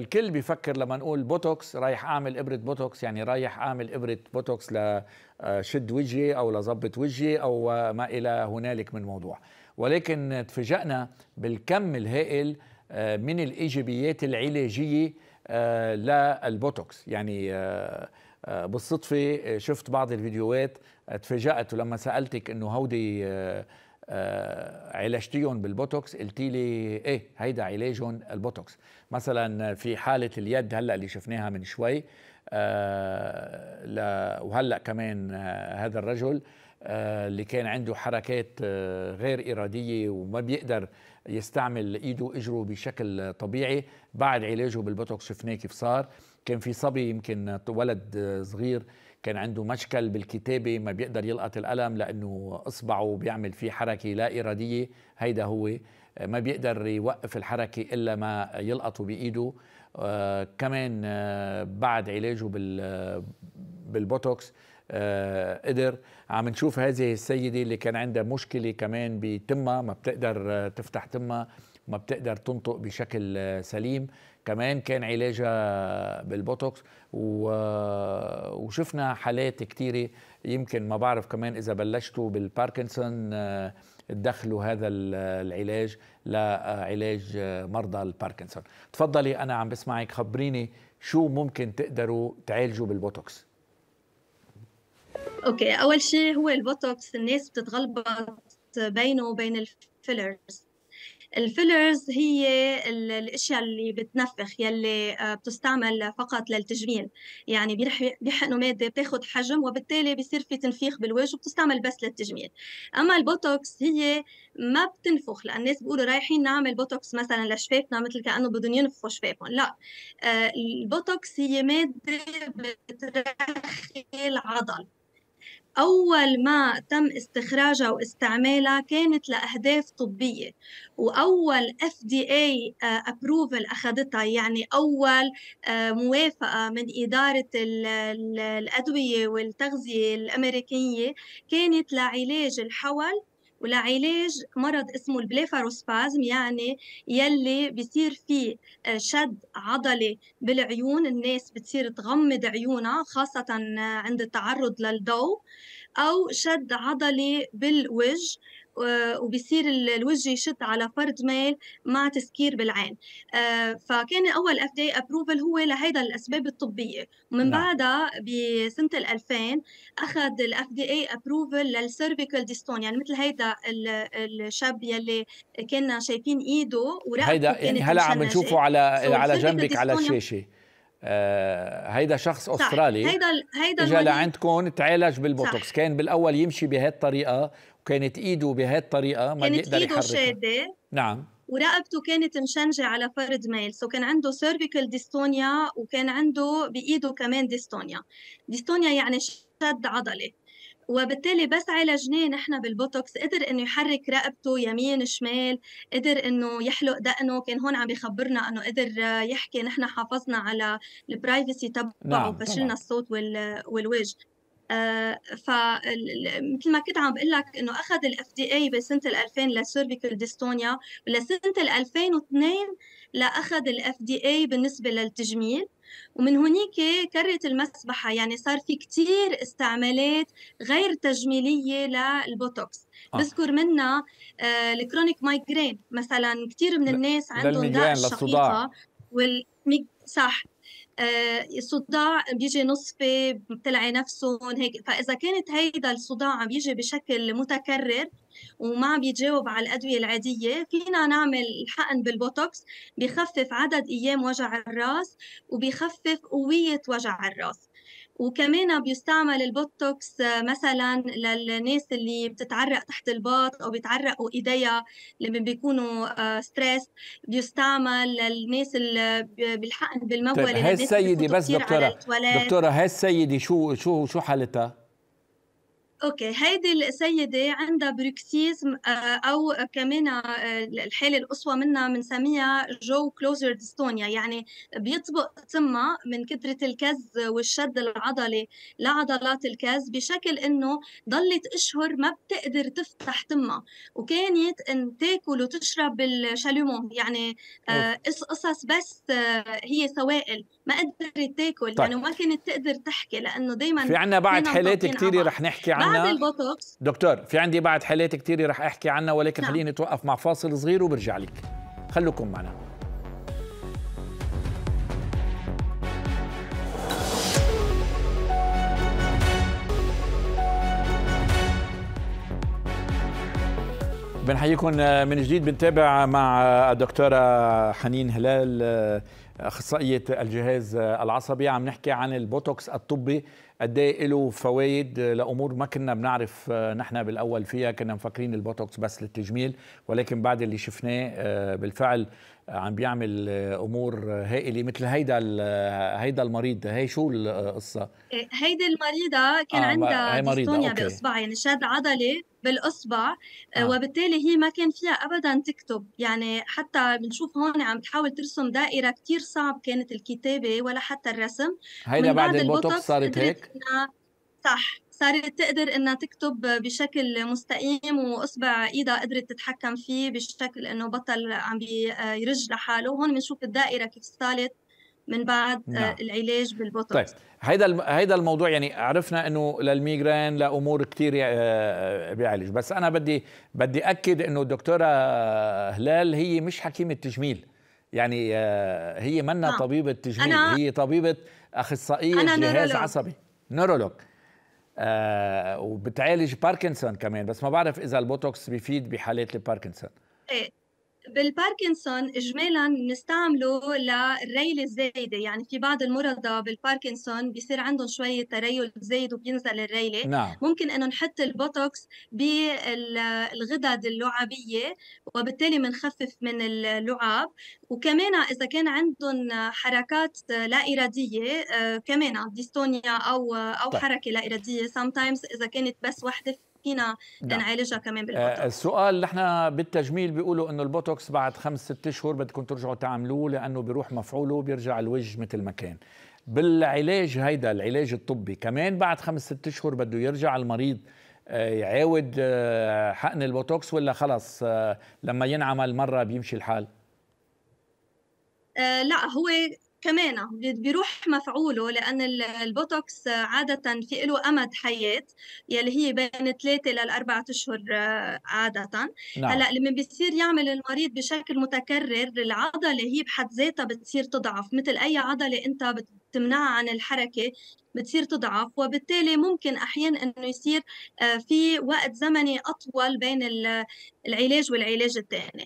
الكل بيفكر لما نقول بوتوكس رايح اعمل ابره بوتوكس يعني رايح اعمل ابره بوتوكس لشد آه، وجهي او لظبط وجهي او ما الى هنالك من موضوع ولكن تفاجئنا بالكم الهائل آه، من الايجابيات العلاجيه آه، للبوتوكس يعني بالصدفه شفت بعض الفيديوهات تفاجات ولما سالتك انه هودي آه، علاجتيهم بالبوتوكس قلت لي ايه هيدا علاجهم البوتوكس مثلا في حاله اليد هلا اللي شفناها من شوي آه، وهلا كمان آه، هذا الرجل اللي كان عنده حركات غير اراديه وما بيقدر يستعمل ايده واجره بشكل طبيعي بعد علاجه بالبوتوكس شفناه كيف صار كان في صبي يمكن ولد صغير كان عنده مشكل بالكتابه ما بيقدر يلقط القلم لانه اصبعه بيعمل فيه حركه لا اراديه هيدا هو آه، ما بيقدر يوقف الحركه الا ما يلقطه بايده آه، كمان آه، بعد علاجه بالبوتوكس قدر عم نشوف هذه السيده اللي كان عندها مشكله كمان بتمها ما بتقدر تفتح تمها ما بتقدر تنطق بشكل سليم كمان كان علاجها بالبوتوكس و... وشفنا حالات كتيرة يمكن ما بعرف كمان إذا بلشتوا بالباركنسون تدخلوا آه، هذا العلاج لعلاج آه، مرضى الباركنسون تفضلي أنا عم بسمعك خبريني شو ممكن تقدروا تعالجوا بالبوتوكس اوكي اول شيء هو البوتوكس الناس بتتغلبط بينه وبين الفيلرز الفيلرز هي الاشياء اللي بتنفخ يلي آه، بتستعمل فقط للتجميل يعني بيحقنوا ماده بتاخد حجم وبالتالي بيصير في تنفيخ بالوجه وبتستعمل بس للتجميل اما البوتوكس هي ما بتنفخ لان الناس بيقولوا رايحين نعمل بوتوكس مثلا لشفافنا مثل كانه بدهم ينفخوا شفافهم لا آه، البوتوكس هي ماده بترخي العضل أول ما تم استخراجها واستعمالها كانت لأهداف طبية وأول FDA آه، approval أخذتها يعني أول آه، موافقة من إدارة الأدوية والتغذية الأمريكية كانت لعلاج الحول ولعلاج مرض اسمه البليفاروسبازم يعني يلي بيصير فيه آه، شد عضلي بالعيون الناس بتصير تغمض عيونها خاصة آه، عند التعرض للضوء أو شد عضلي بالوجه آه، وبيصير الوجه يشد على فرد ميل مع تسكير بالعين آه، فكان اول اف دي ابروفل هو لهيدا الاسباب الطبيه ومن نعم. بعدها بسنه 2000 اخذ الاف دي اي ابروفل للسيرفيكال ديستون يعني مثل هيدا الشاب يلي كنا شايفين ايده ورقبته هيدا يعني هلا عم نشوفه على على جنبك على الشاشه آه هيدا شخص طيب، استرالي هيدا هيدا اجى لعندكم تعالج بالبوتوكس صح. كان بالاول يمشي بهالطريقه كانت ايده بهالطريقه ما كانت ايده شاده نعم ورقبته كانت مشنجة على فرد ميل سو كان عنده سيرفيكال ديستونيا وكان عنده بإيده كمان ديستونيا ديستونيا يعني شد عضلي وبالتالي بس عالجناه نحن بالبوتوكس قدر انه يحرك رقبته يمين شمال قدر انه يحلق دقنه كان هون عم بيخبرنا انه قدر يحكي نحن حافظنا على البرايفسي تبعه نعم. فشلنا الصوت والوجه آه، فمثل ما كنت عم بقول لك انه اخذ الاف دي اي بسنه 2000 للسيرفيكال ديستونيا ولسنه 2002 لاخذ الاف دي اي بالنسبه للتجميل ومن هنيك كرت المسبحة يعني صار في كتير استعمالات غير تجميلية للبوتوكس آه. بذكر منها آه، الكرونيك مايجرين مثلا كتير من الناس عندهم داء الشقيقة والميج... صح آه، صداع بيجي نصفي بتلعي نفسهم هيك فاذا كانت هيدا الصداع عم يجي بشكل متكرر وما عم يتجاوب على الادويه العاديه فينا نعمل حقن بالبوتوكس بخفف عدد ايام وجع الراس وبخفف قويه وجع الراس وكمان بيستعمل البوتوكس آه، مثلا للناس اللي بتتعرق تحت الباط او بيتعرقوا ايديها لما بيكونوا ستريس آه، بيستعمل للناس اللي بالحقن بالمولة طيب السيده بس دكتورة دكتورة السيده شو شو شو حالتها؟ اوكي هيدي السيده عندها بروكسيزم آه، او كمان آه، الحاله القصوى منها بنسميها من جو كلوزر ديستونيا يعني بيطبق تمها من كثره الكز والشد العضلي لعضلات الكز بشكل انه ضلت اشهر ما بتقدر تفتح تمها وكانت ان تاكل وتشرب الشالومون يعني آه، قصص بس هي سوائل ما قدرت تاكل طيب. يعني وما كانت تقدر تحكي لانه دايما في عندنا بعد حالات كثيره رح نحكي عنها عنا دكتور في عندي بعد حالات كثير رح احكي عنها ولكن نعم. خليني اتوقف مع فاصل صغير وبرجع لك خلوكم معنا بنحييكم آه، من جديد بنتابع مع آه، الدكتوره حنين هلال آه، اخصائيه الجهاز العصبي عم نحكي عن البوتوكس الطبي قد ايه له فوائد لامور ما كنا بنعرف آه، نحن بالاول فيها كنا مفكرين البوتوكس بس للتجميل ولكن بعد اللي شفناه آه، بالفعل آه، عم بيعمل امور هائله مثل هيدا هيدا المريض هي شو القصه هيدي المريضه كان آه عندها ديستونيا باصبعها يعني شد عضلي بالاصبع آه. وبالتالي هي ما كان فيها ابدا تكتب يعني حتى بنشوف هون عم تحاول ترسم دائره كثير صعب كانت الكتابة ولا حتى الرسم هيدا بعد, بعد البوتوكس صارت هيك؟ صح صارت تقدر انها تكتب بشكل مستقيم واصبع ايدها قدرت تتحكم فيه بشكل انه بطل عم آه، يرج لحاله هون بنشوف الدائره كيف صارت من بعد آه، نعم. العلاج بالبوتوكس طيب هيدا هيدا الموضوع يعني عرفنا انه للميغرين لامور كثير آه، بيعالج بس انا بدي بدي اكد انه الدكتوره هلال هي مش حكيمه تجميل يعني آه، هي منا آه. طبيبه تجميل أنا هي طبيبه اخصائيه جهاز نيرولوج. عصبي نورولوج آه وبتعالج باركنسون كمان بس ما بعرف اذا البوتوكس بيفيد بحالات الباركنسون ايه بالباركنسون اجمالا بنستعمله للريل الزايده يعني في بعض المرضى بالباركنسون بيصير عندهم شويه تريل زايد وبينزل الريله نعم. ممكن انه نحط البوتوكس بالغدد اللعابيه وبالتالي بنخفف من اللعاب وكمان اذا كان عندهم حركات لا اراديه آه، كمان ديستونيا او او طيب. حركه لا اراديه سام اذا كانت بس وحده فينا نعم. نعالجها كمان بالبوتوكس آه، السؤال نحن بالتجميل بيقولوا انه البوتوكس بعد خمس ست اشهر بدكم ترجعوا تعملوه لانه بيروح مفعوله بيرجع الوجه مثل ما كان بالعلاج هيدا العلاج الطبي كمان بعد خمس ست اشهر بده يرجع المريض آه، يعاود آه، حقن البوتوكس ولا خلص لما ينعمل مره بيمشي الحال؟ آه لا هو كمان بيروح مفعوله لأن البوتوكس عادة في له أمد حياة يلي هي بين ثلاثة للاربع أشهر آه، عادة نعم. هلا لما بيصير يعمل المريض بشكل متكرر العضلة هي بحد ذاتها بتصير تضعف مثل أي عضلة أنت بتمنعها عن الحركة بتصير تضعف وبالتالي ممكن أحيانا أنه يصير آه، في وقت زمني أطول بين العلاج والعلاج الثاني